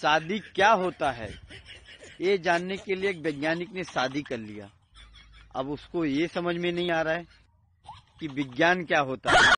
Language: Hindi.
शादी क्या होता है ये जानने के लिए एक वैज्ञानिक ने शादी कर लिया अब उसको ये समझ में नहीं आ रहा है कि विज्ञान क्या होता है